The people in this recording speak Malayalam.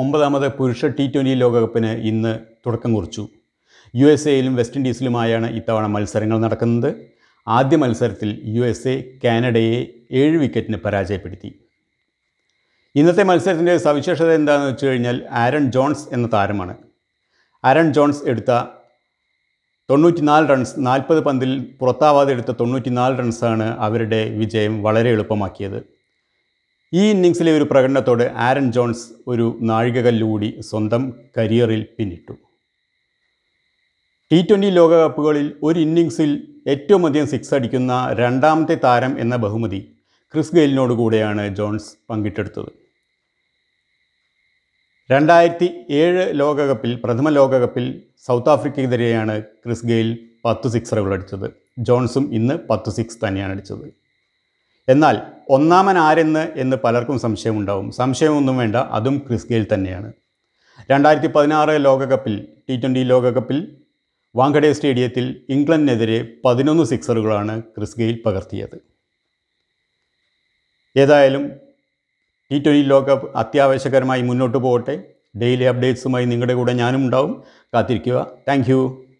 ഒമ്പതാമത് പുരുഷ ടി ട്വൻ്റി ലോകകപ്പിന് ഇന്ന് തുടക്കം കുറിച്ചു യു എസ് എയിലും വെസ്റ്റ് ഇൻഡീസിലുമായാണ് ഇത്തവണ മത്സരങ്ങൾ നടക്കുന്നത് ആദ്യ മത്സരത്തിൽ യു എസ് എ കാനഡയെ ഏഴ് വിക്കറ്റിന് പരാജയപ്പെടുത്തി ഇന്നത്തെ മത്സരത്തിൻ്റെ സവിശേഷത എന്താണെന്ന് വെച്ച് കഴിഞ്ഞാൽ ആരൺ ജോൺസ് എന്ന താരമാണ് ആരൺ ജോൺസ് എടുത്ത തൊണ്ണൂറ്റിനാല് റൺസ് നാൽപ്പത് പന്തിൽ പുറത്താവാതെ എടുത്ത തൊണ്ണൂറ്റിനാല് റൺസാണ് അവരുടെ വിജയം വളരെ എളുപ്പമാക്കിയത് ഈ ഇന്നിങ്സിലെ ഒരു പ്രകടനത്തോട് ആരൻ ജോൺസ് ഒരു നാഴികകല്ലുകൂടി സ്വന്തം കരിയറിൽ പിന്നിട്ടു ടി ട്വൻ്റി ലോകകപ്പുകളിൽ ഒരു ഇന്നിങ്സിൽ ഏറ്റവും അധികം സിക്സ് അടിക്കുന്ന രണ്ടാമത്തെ താരം എന്ന ബഹുമതി ക്രിസ് ഗെയിലിനോട് കൂടെയാണ് ജോൺസ് പങ്കിട്ടെടുത്തത് രണ്ടായിരത്തി ഏഴ് ലോകകപ്പിൽ പ്രഥമ ലോകകപ്പിൽ സൗത്ത് ആഫ്രിക്കയ്ക്കെതിരെയാണ് ക്രിസ് ഗെയിൽ പത്ത് സിക്സറുകൾ അടിച്ചത് ജോൺസും ഇന്ന് പത്ത് സിക്സ് തന്നെയാണ് അടിച്ചത് എന്നാൽ ഒന്നാമൻ ആരെന്ന് എന്ന് പലർക്കും സംശയമുണ്ടാവും സംശയമൊന്നും വേണ്ട അതും ക്രിസ് ഗെയിൽ തന്നെയാണ് രണ്ടായിരത്തി പതിനാറ് ലോകകപ്പിൽ ടി ട്വൻ്റി ലോകകപ്പിൽ വാങ്കഡെ സ്റ്റേഡിയത്തിൽ ഇംഗ്ലണ്ടിനെതിരെ പതിനൊന്ന് സിക്സറുകളാണ് ക്രിസ് ഗെയിൽ പകർത്തിയത് ഏതായാലും ടി ട്വൻ്റി ലോകകപ്പ് അത്യാവശ്യകരമായി മുന്നോട്ട് പോകട്ടെ ഡെയിലി അപ്ഡേറ്റ്സുമായി നിങ്ങളുടെ കൂടെ ഞാനും ഉണ്ടാവും കാത്തിരിക്കുക താങ്ക്